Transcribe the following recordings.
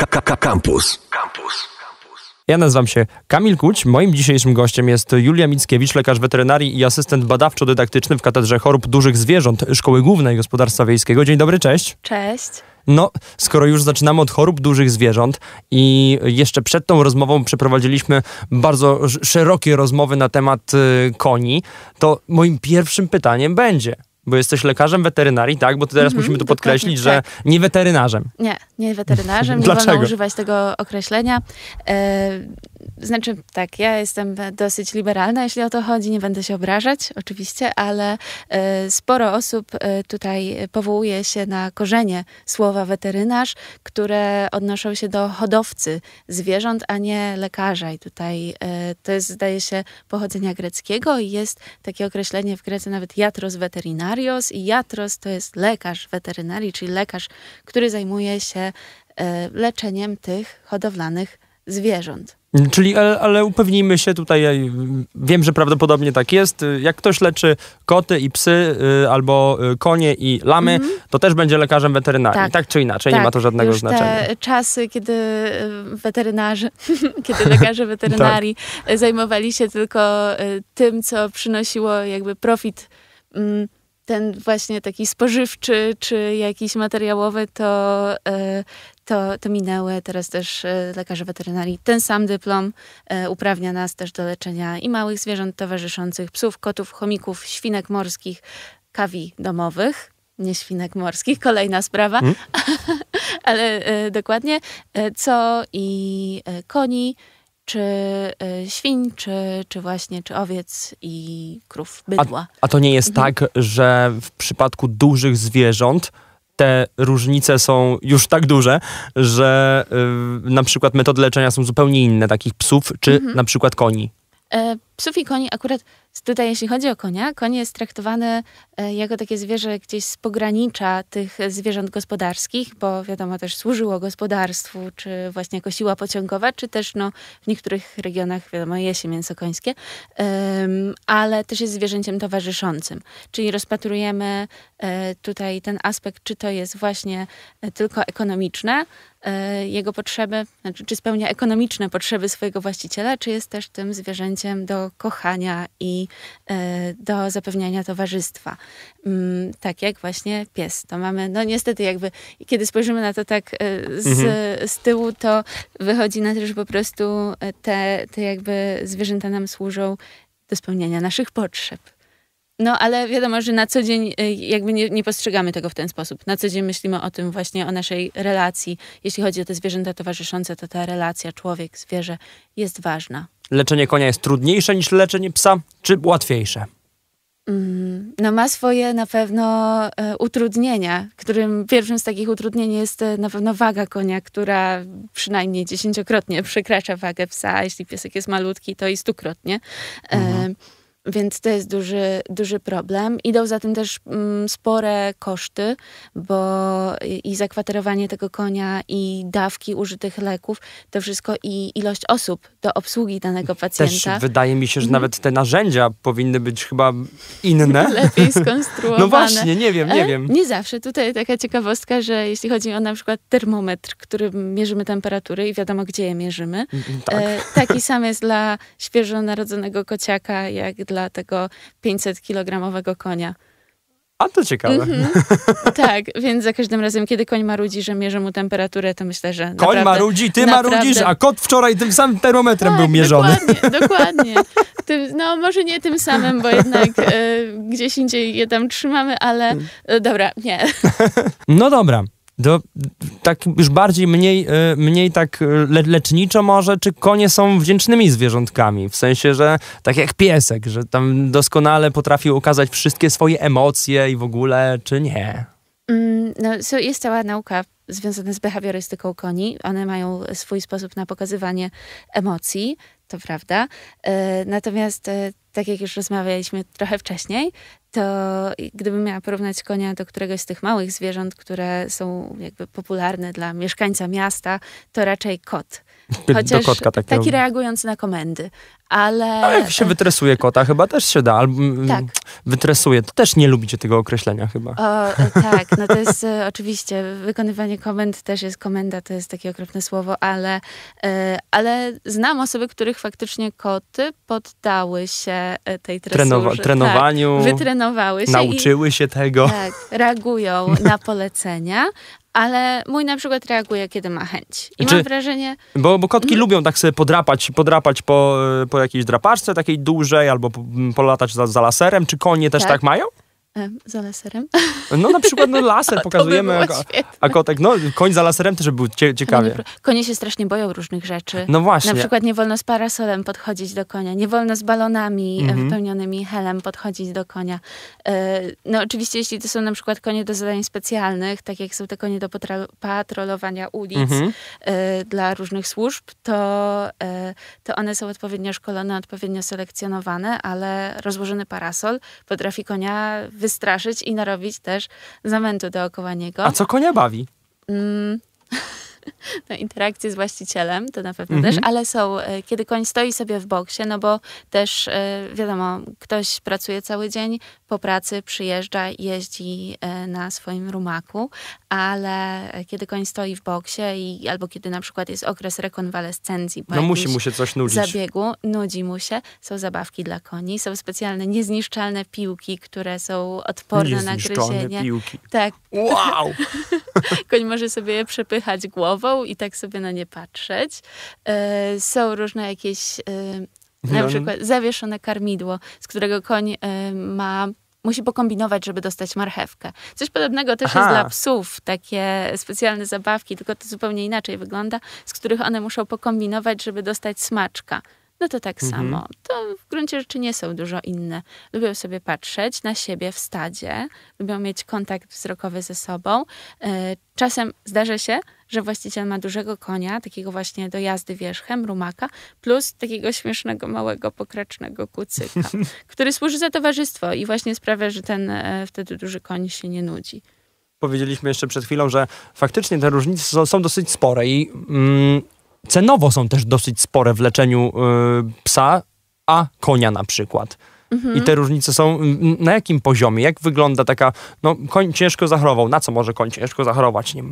KKK Campus. Campus. Ja nazywam się Kamil Kuć. Moim dzisiejszym gościem jest Julia Mickiewicz, lekarz weterynarii i asystent badawczo-dydaktyczny w Katedrze Chorób Dużych Zwierząt Szkoły Głównej Gospodarstwa Wiejskiego. Dzień dobry, cześć. Cześć. No, skoro już zaczynamy od chorób dużych zwierząt i jeszcze przed tą rozmową przeprowadziliśmy bardzo szerokie rozmowy na temat y, koni, to moim pierwszym pytaniem będzie – bo jesteś lekarzem weterynarii, tak? Bo teraz mhm, musimy tu podkreślić, że tak. nie weterynarzem. Nie, nie weterynarzem, nie Dlaczego? wolno używać tego określenia. E, znaczy tak, ja jestem dosyć liberalna, jeśli o to chodzi, nie będę się obrażać oczywiście, ale e, sporo osób e, tutaj powołuje się na korzenie słowa weterynarz, które odnoszą się do hodowcy zwierząt, a nie lekarza. I tutaj e, to jest, zdaje się, pochodzenia greckiego i jest takie określenie w Grecji nawet jatros veterinarios i jatros to jest lekarz weterynarii, czyli lekarz, który zajmuje się leczeniem tych hodowlanych zwierząt. Czyli, ale, ale, upewnijmy się tutaj, wiem, że prawdopodobnie tak jest, jak ktoś leczy koty i psy y, albo y, konie i lamy, mm -hmm. to też będzie lekarzem weterynarii. Tak, tak czy inaczej, tak. nie ma to żadnego Już znaczenia. Te czasy, kiedy y, weterynarze, kiedy lekarze weterynarii tak. zajmowali się tylko tym, co przynosiło jakby profit mm, ten właśnie taki spożywczy czy jakiś materiałowy, to to, to minęły. Teraz też e, lekarze weterynarii ten sam dyplom e, uprawnia nas też do leczenia i małych zwierząt towarzyszących, psów, kotów, chomików, świnek morskich, kawi domowych nie świnek morskich, kolejna sprawa, hmm? ale e, dokładnie, co i koni, czy y, świń, czy, czy właśnie, czy owiec i krów, bydła. A, a to nie jest mhm. tak, że w przypadku dużych zwierząt te różnice są już tak duże, że y, na przykład metody leczenia są zupełnie inne takich psów czy mhm. na przykład koni. E, psów i koni akurat Tutaj, jeśli chodzi o konia, konie jest traktowane jako takie zwierzę gdzieś z pogranicza tych zwierząt gospodarskich, bo wiadomo też służyło gospodarstwu, czy właśnie jako siła pociągowa, czy też no, w niektórych regionach, wiadomo, je się mięso końskie, ale też jest zwierzęciem towarzyszącym. Czyli rozpatrujemy e, tutaj ten aspekt, czy to jest właśnie e, tylko ekonomiczne, e, jego potrzeby, znaczy czy spełnia ekonomiczne potrzeby swojego właściciela, czy jest też tym zwierzęciem do kochania i E, do zapewniania towarzystwa. Mm, tak jak właśnie pies. To mamy, no niestety jakby, kiedy spojrzymy na to tak e, z, mhm. z tyłu, to wychodzi na to, że po prostu e, te, te jakby zwierzęta nam służą do spełniania naszych potrzeb. No, ale wiadomo, że na co dzień jakby nie, nie, postrzegamy tego w ten sposób. Na co dzień myślimy o tym właśnie, o naszej relacji. Jeśli chodzi o te zwierzęta towarzyszące, to ta relacja człowiek-zwierzę jest ważna leczenie konia jest trudniejsze niż leczenie psa, czy łatwiejsze? Mm, no ma swoje na pewno e, utrudnienia, którym pierwszym z takich utrudnień jest e, na pewno waga konia, która przynajmniej dziesięciokrotnie przekracza wagę psa. Jeśli piesek jest malutki, to i stukrotnie. E, mhm. Więc to jest duży, duży problem. Idą za tym też mm, spore koszty, bo i zakwaterowanie tego konia, i dawki użytych leków, to wszystko i ilość osób do obsługi danego pacjenta. Też wydaje mi się, że mhm. nawet te narzędzia powinny być chyba inne. Lepiej skonstruowane. No właśnie, nie wiem, nie wiem. Nie zawsze. Tutaj taka ciekawostka, że jeśli chodzi o na przykład termometr, który mierzymy temperatury i wiadomo, gdzie je mierzymy. Mm, tak. E, taki sam jest dla świeżo narodzonego kociaka, jak dla dla tego 500-kilogramowego konia. A to ciekawe. Mm -hmm. Tak, więc za każdym razem, kiedy koń marudzi, że mierzę mu temperaturę, to myślę, że. Koń naprawdę, marudzi, ty naprawdę... marudzisz, a kot wczoraj tym samym termometrem tak, był mierzony. Dokładnie, dokładnie. Tym, no, może nie tym samym, bo jednak e, gdzieś indziej je tam trzymamy, ale hmm. e, dobra, nie. No dobra, do, tak już bardziej, mniej, e, mniej tak e, le, leczniczo może, czy konie są wdzięcznymi zwierzątkami, w sensie, że tak jak piesek, że tam doskonale potrafił okazać wszystkie swoje emocje i w ogóle, czy nie? Mm, no, so jest cała nauka związana z behawiorystyką koni. One mają swój sposób na pokazywanie emocji to prawda. E, natomiast, e, tak jak już rozmawialiśmy trochę wcześniej, to gdybym miała porównać konia do któregoś z tych małych zwierząt, które są jakby popularne dla mieszkańca miasta, to raczej kot. Chociaż taki reagujący na komendy ale... A jak się wytresuje kota, chyba też się da. Albo mm, tak. wytresuje, to też nie lubicie tego określenia chyba. O, e, tak, no to jest e, oczywiście, wykonywanie komend też jest komenda, to jest takie okropne słowo, ale, e, ale znam osoby, których faktycznie koty poddały się tej tresurze. Trenowa tak, trenowaniu. Tak, wytrenowały się. Nauczyły i, się tego. Tak, reagują na polecenia, ale mój na przykład reaguje, kiedy ma chęć. I znaczy, mam wrażenie... Bo, bo kotki mm. lubią tak sobie podrapać, podrapać po, po jakiejś drapaczce takiej dużej albo polatać za, za laserem? Czy konie też tak, tak mają? za laserem. No na przykład no, laser pokazujemy. By a kotek, no koń za laserem też by był cie, ciekawie. No, konie się strasznie boją różnych rzeczy. No właśnie. Na przykład nie wolno z parasolem podchodzić do konia, nie wolno z balonami mhm. wypełnionymi helem podchodzić do konia. E, no oczywiście jeśli to są na przykład konie do zadań specjalnych, tak jak są te konie do patrolowania ulic mhm. E, dla różnych służb, to, e, to one są odpowiednio szkolone, odpowiednio selekcjonowane, ale rozłożony parasol potrafi konia wysłać wystraszyć i narobić też zamętu dookoła niego. A co konia bawi? Mm. no, interakcje z właścicielem, to na pewno mhm. też, ale są, e, kiedy koń stoi sobie w boksie, no bo też e, wiadomo, ktoś pracuje cały dzień, po pracy przyjeżdża, jeździ e, na swoim rumaku, ale kiedy koń stoi w boksie i albo kiedy na przykład jest okres rekonwalescencji, no musi mu się coś nudzić. Zabiegu, nudzi mu się, są zabawki dla koni, są specjalne niezniszczalne piłki, które są odporne na gryzienie. piłki. Tak. Wow! koń może sobie je przepychać głową głową i tak sobie na nie patrzeć. E, są różne jakieś, e, na przykład zawieszone karmidło, z którego koń e, ma musi pokombinować, żeby dostać marchewkę. Coś podobnego też Aha. jest dla psów, takie specjalne zabawki, tylko to zupełnie inaczej wygląda, z których one muszą pokombinować, żeby dostać smaczka. No to tak mhm. samo. To w gruncie rzeczy nie są dużo inne. Lubią sobie patrzeć na siebie w stadzie, lubią mieć kontakt wzrokowy ze sobą. Czasem zdarza się, że właściciel ma dużego konia, takiego właśnie do jazdy wierzchem, rumaka, plus takiego śmiesznego, małego, pokrecznego kucyka, który służy za towarzystwo i właśnie sprawia, że ten e, wtedy duży koń się nie nudzi powiedzieliśmy jeszcze przed chwilą, że faktycznie te różnice są, są dosyć spore i mm, cenowo są też dosyć spore w leczeniu y, psa, a konia na przykład. Mhm. I te różnice są mm, mm, na jakim poziomie? Jak wygląda taka, no koń ciężko zachorował, na co może koń ciężko zachorować? Nie,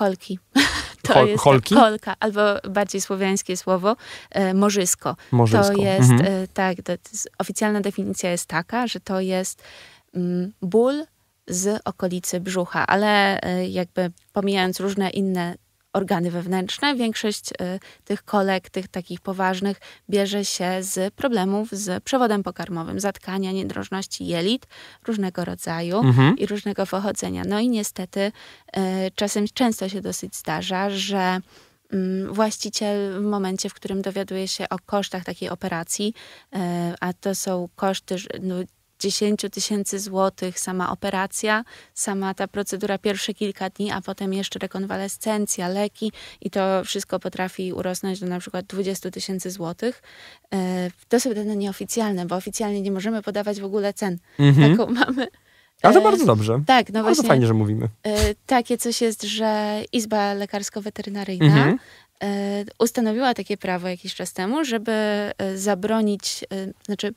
Kolki, To Hol, jest holki? albo bardziej słowiańskie słowo, e, morzysko. morzysko. To jest, mhm. e, tak, to jest, oficjalna definicja jest taka, że to jest mm, ból z okolicy brzucha, ale e, jakby pomijając różne inne organy wewnętrzne. Większość y, tych kolek, tych takich poważnych, bierze się z problemów z przewodem pokarmowym, zatkania, niedrożności jelit różnego rodzaju mhm. i różnego pochodzenia. No i niestety y, czasem często się dosyć zdarza, że mm, właściciel w momencie, w którym dowiaduje się o kosztach takiej operacji, y, a to są koszty no, 10 tysięcy złotych sama operacja, sama ta procedura pierwsze kilka dni, a potem jeszcze rekonwalescencja, leki i to wszystko potrafi urosnąć do na przykład 20 tysięcy złotych. E, to są dane nieoficjalne, bo oficjalnie nie możemy podawać w ogóle cen. Mhm. Taką mamy. Ale to e, bardzo dobrze. Tak, no bardzo no właśnie. fajnie, że mówimy. E, takie coś jest, że Izba Lekarsko-Weterynaryjna mhm ustanowiła takie prawo jakiś czas temu, żeby zabronić, znaczy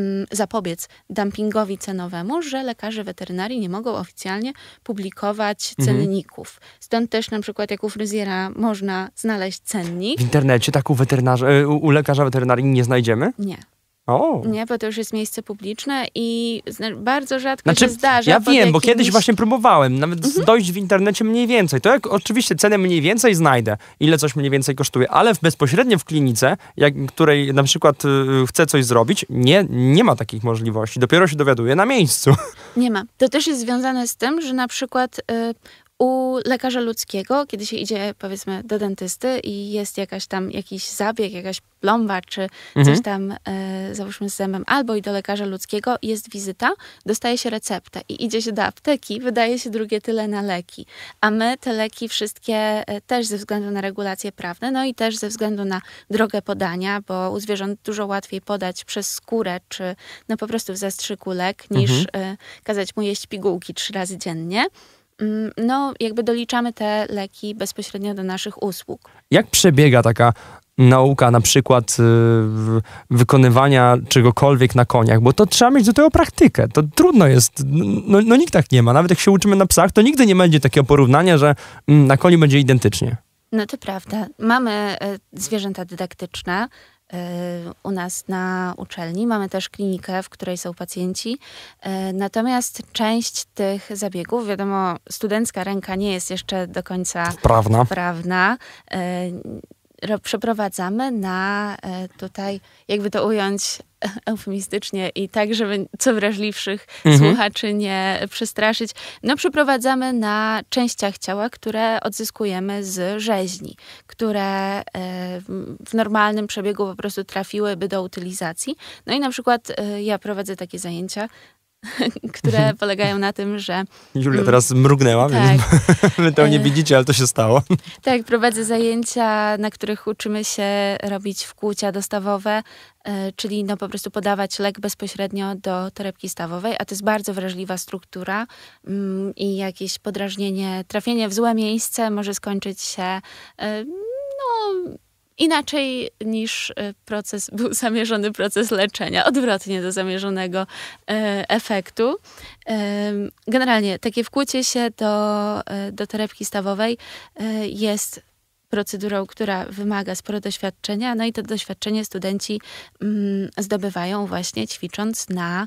Mm, zapobiec dumpingowi cenowemu, że lekarze weterynarii nie mogą oficjalnie publikować mhm. cenników. Mhm. Stąd też na przykład jak u fryzjera można znaleźć cennik. W internecie tak u, weterynarza, y, u lekarza weterynarii nie znajdziemy? Nie. Nie, bo to już jest miejsce publiczne i bardzo rzadko znaczy, się zdarza. Ja wiem, jakimś... bo kiedyś właśnie próbowałem nawet mhm. dojść w internecie mniej więcej. To jak oczywiście cenę mniej więcej znajdę, ile coś mniej więcej kosztuje, ale w, bezpośrednio w klinice, jak, której na przykład y, y chcę coś zrobić, nie, nie ma takich możliwości. Dopiero się dowiaduję na miejscu. Nie ma. To też jest związane z tym, że na przykład y, u lekarza ludzkiego, kiedy się idzie powiedzmy do dentysty i jest jakaś tam jakiś zabieg, jakaś plomba czy mhm. coś tam e, załóżmy z zębem, albo i do lekarza ludzkiego jest wizyta, dostaje się receptę i idzie się do apteki, wydaje się drugie tyle na leki. A my te leki wszystkie e, też ze względu na regulacje prawne, no i też ze względu na drogę podania, bo u zwierząt dużo łatwiej podać przez skórę czy no po prostu w zastrzyku lek, niż mhm. e, kazać mu jeść pigułki trzy razy dziennie. Mm, no, jakby doliczamy te leki bezpośrednio do naszych usług. Jak przebiega taka nauka na przykład y, wykonywania czegokolwiek na koniach, bo to trzeba mieć do tego praktykę. To trudno jest, no, no, nikt tak nie ma. Nawet jak się uczymy na psach, to nigdy nie będzie takiego porównania, że mm, na koniu będzie identycznie. No to prawda. Mamy y, zwierzęta dydaktyczne, Y, u nas na uczelni. Mamy też klinikę, w której są pacjenci. Y, natomiast część tych zabiegów, wiadomo, studencka ręka nie jest jeszcze do końca prawna. prawna y, przeprowadzamy na tutaj, jakby to ująć, eufemistycznie i tak, żeby co wrażliwszych mhm. słuchaczy nie przestraszyć, no przyprowadzamy na częściach ciała, które odzyskujemy z rzeźni, które e, w normalnym przebiegu po prostu trafiłyby do utylizacji. No i na przykład e, ja prowadzę takie zajęcia które mhm. polegają na tym, że... Julia mm, teraz mrugnęła, tak. więc my to nie e, widzicie, ale to się stało. Tak, prowadzę zajęcia, na których uczymy się robić wkłucia dostawowe, e, czyli no po prostu podawać lek bezpośrednio do torebki stawowej, a to jest bardzo wrażliwa struktura mm, i jakieś podrażnienie, trafienie w złe miejsce może skończyć się e, no inaczej niż e, proces, był zamierzony proces leczenia, odwrotnie do zamierzonego e, efektu. E, generalnie takie wkłucie się do, do torebki stawowej jest procedurą, która wymaga sporo doświadczenia, no i to doświadczenie studenci mm, zdobywają właśnie ćwicząc na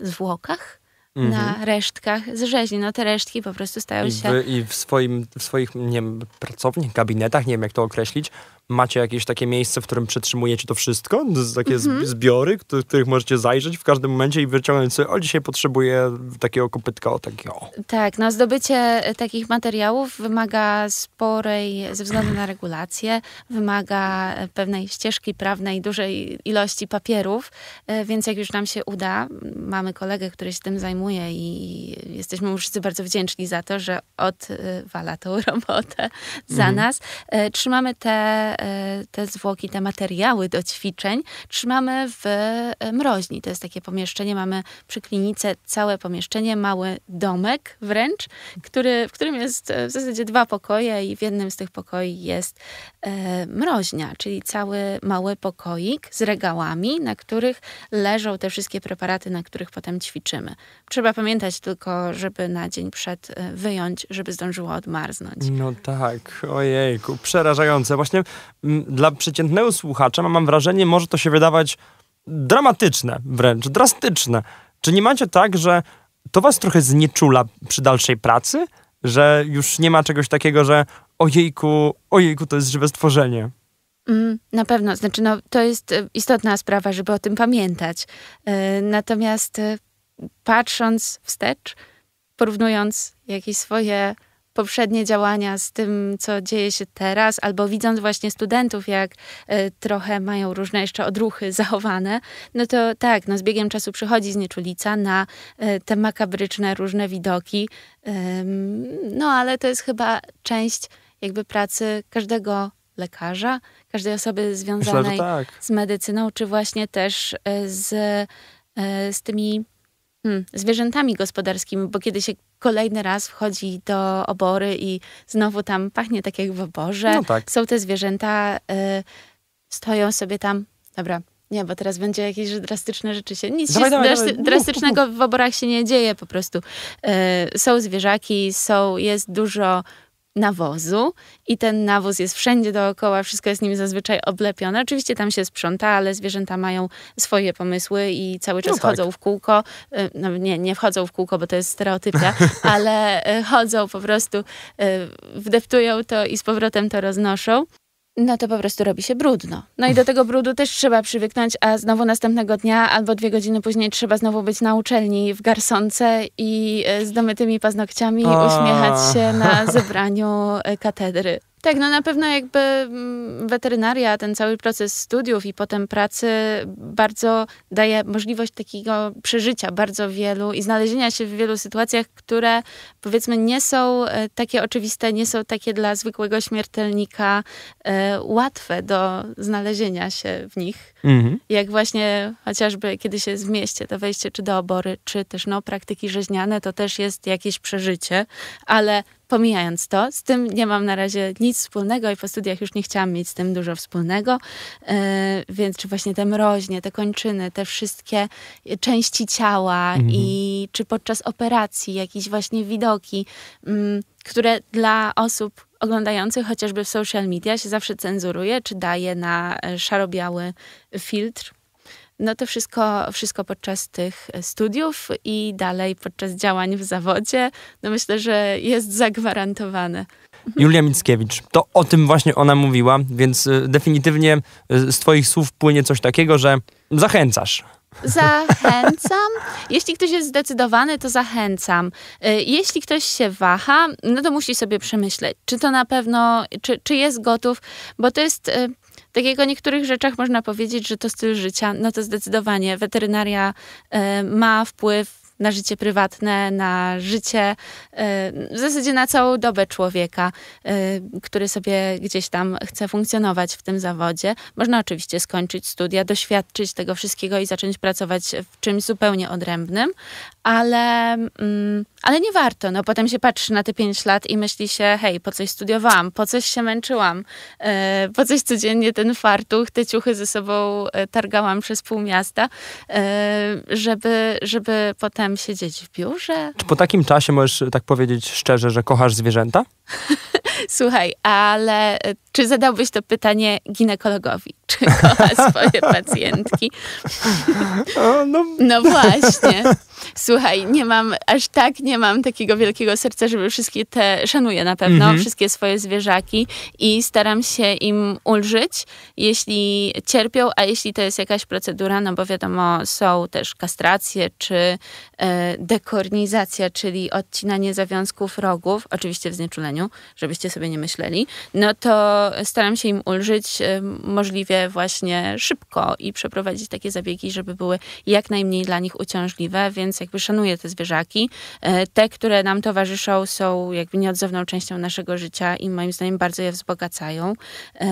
zwłokach na mhm. resztkach z rzeźni. No te resztki po prostu stają I w, się... I w, swoim, w swoich nie wiem, pracowni, gabinetach, nie wiem jak to określić, macie jakieś takie miejsce, w którym przetrzymujecie to wszystko? Takie mm-hmm. zbiory, do których możecie zajrzeć w każdym momencie i wyciągnąć sobie, o dzisiaj potrzebuję takiego kopytka, o takiego. Tak, no zdobycie e, takich materiałów wymaga sporej, ze względu na regulacje, wymaga e, pewnej ścieżki prawnej, dużej ilości papierów, e, więc jak już nam się uda, mamy kolegę, który się tym zajmuje i jesteśmy mu wszyscy bardzo wdzięczni za to, że odwala tą robotę za mm-hmm. nas. Trzymamy te E, te, zwłoki, te materiały do ćwiczeń trzymamy w e, mroźni. To jest takie pomieszczenie, mamy przy klinice całe pomieszczenie, mały domek wręcz, który, w którym jest e, w zasadzie dwa pokoje i w jednym z tych pokoi jest mroźnia, czyli cały mały pokoik z regałami, na których leżą te wszystkie preparaty, na których potem ćwiczymy. Trzeba pamiętać tylko, żeby na dzień przed wyjąć, żeby zdążyło odmarznąć. No tak, ojejku, przerażające. Właśnie dla przeciętnego słuchacza, mam wrażenie, może to się wydawać dramatyczne, wręcz drastyczne. Czy nie macie tak, że to was trochę znieczula przy dalszej pracy? Że już nie ma czegoś takiego, że ojejku, ojejku, to jest żywe stworzenie. Mm, na pewno, znaczy no, to jest e, istotna sprawa, żeby o tym pamiętać. E, natomiast e, patrząc wstecz, porównując jakieś swoje poprzednie działania z tym, co dzieje się teraz, albo widząc właśnie studentów, jak e, trochę mają różne jeszcze odruchy zachowane, no to tak, no z biegiem czasu przychodzi znieczulica na e, te makabryczne różne widoki. No ale to jest chyba część jakby pracy każdego lekarza, każdej osoby związanej Myślę, tak. z medycyną, czy właśnie też e, z, z tymi hmm, zwierzętami gospodarskimi, bo kiedy się kolejny raz wchodzi do obory i znowu tam pachnie tak jak w oborze, no tak. są te zwierzęta, y, stoją sobie tam, dobra, nie, bo teraz będzie jakieś drastyczne rzeczy się. Nic dawaj, się dawaj, dras dawaj. drastycznego w oborach się nie dzieje po prostu. Yy, są zwierzaki, są, jest dużo nawozu i ten nawóz jest wszędzie dookoła, wszystko jest nim zazwyczaj oblepione. Oczywiście tam się sprząta, ale zwierzęta mają swoje pomysły i cały no czas no tak. chodzą w kółko. Y, no nie, nie wchodzą w kółko, bo to jest stereotypia, ale y, chodzą po prostu, y, wdeptują to i z powrotem to roznoszą no to po prostu robi się brudno. No i do tego brudu też trzeba przywyknąć, a znowu następnego dnia albo dwie godziny później trzeba znowu być na uczelni w garsonce i e, z domytymi paznokciami uśmiechać się na zebraniu e, katedry. Tak, no na pewno jakby mm, weterynaria, ten cały proces studiów i potem pracy bardzo daje możliwość takiego przeżycia bardzo wielu i znalezienia się w wielu sytuacjach, które powiedzmy nie są e, takie oczywiste, nie są takie dla zwykłego śmiertelnika e, łatwe do znalezienia się w nich. Mhm. Jak właśnie chociażby kiedy się w mieście to wejście czy do obory, czy też no praktyki rzeźniane, to też jest jakieś przeżycie, ale pomijając to, z tym nie mam na razie nic wspólnego i po studiach już nie chciałam mieć z tym dużo wspólnego, e, więc czy właśnie te mroźnie, te kończyny, te wszystkie części ciała mhm. i czy podczas operacji jakieś właśnie widoki, mm, które dla osób oglądających chociażby w social media się zawsze cenzuruje, czy daje na e, szaro-biały filtr, no to wszystko, wszystko podczas tych e, studiów i dalej podczas działań w zawodzie, no myślę, że jest zagwarantowane. Mhm. Julia Mickiewicz. To o tym właśnie ona mówiła, więc e, definitywnie e, z Twoich słów płynie coś takiego, że zachęcasz. Zachęcam. Jeśli ktoś jest zdecydowany, to zachęcam. Jeśli ktoś się waha, no to musi sobie przemyśleć, czy to na pewno, czy, czy jest gotów, bo to jest takiego niektórych rzeczach można powiedzieć, że to styl życia, no to zdecydowanie weterynaria e, ma wpływ na życie prywatne, na życie, y, w zasadzie na całą dobę człowieka, y, który sobie gdzieś tam chce funkcjonować w tym zawodzie. Można oczywiście skończyć studia, doświadczyć tego wszystkiego i zacząć pracować w czymś zupełnie odrębnym, ale, mm, ale nie warto. No, potem się patrzy na te pięć lat i myśli się, hej, po coś studiowałam, po coś się męczyłam, y, po coś codziennie ten fartuch, te ciuchy ze sobą targałam przez pół miasta, żeby, żeby potem siedzieć w biurze. Czy po takim czasie możesz tak powiedzieć szczerze, że kochasz zwierzęta? Słuchaj, ale e, czy zadałbyś to pytanie ginekologowi? Czy kocha swoje pacjentki? No. no. właśnie. Słuchaj, nie mam, aż tak nie mam takiego wielkiego serca, żeby wszystkie te, szanuję na pewno mhm. wszystkie swoje zwierzaki i staram się im ulżyć, jeśli cierpią, a jeśli to jest jakaś procedura, no bo wiadomo, są też kastracje czy e, dekornizacja, czyli odcinanie zawiązków rogów, oczywiście w znieczuleniu wychowaniu, żebyście sobie nie myśleli, no to staram się im ulżyć y, możliwie właśnie szybko i przeprowadzić takie zabiegi, żeby były jak najmniej dla nich uciążliwe, więc jakby szanuję te zwierzaki. Y, te, które nam towarzyszą, są jakby nieodzowną częścią naszego życia i moim zdaniem bardzo je wzbogacają. Y,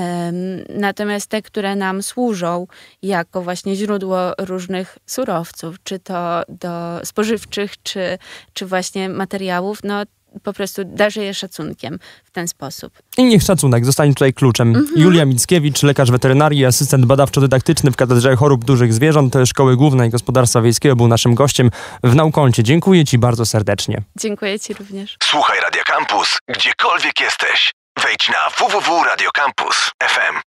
natomiast te, które nam służą jako właśnie źródło różnych surowców, czy to do spożywczych, czy, czy właśnie materiałów, no po prostu darzę je szacunkiem w ten sposób. I niech szacunek zostanie tutaj kluczem. Mhm. Julia Mickiewicz, lekarz weterynarii asystent badawczo-dydaktyczny w Katedrze Chorób Dużych Zwierząt Szkoły Głównej Gospodarstwa Wiejskiego był naszym gościem w Naukącie. Dziękuję Ci bardzo serdecznie. Dziękuję Ci również. Słuchaj Radio Campus, gdziekolwiek jesteś. Wejdź na www.radiocampus.fm.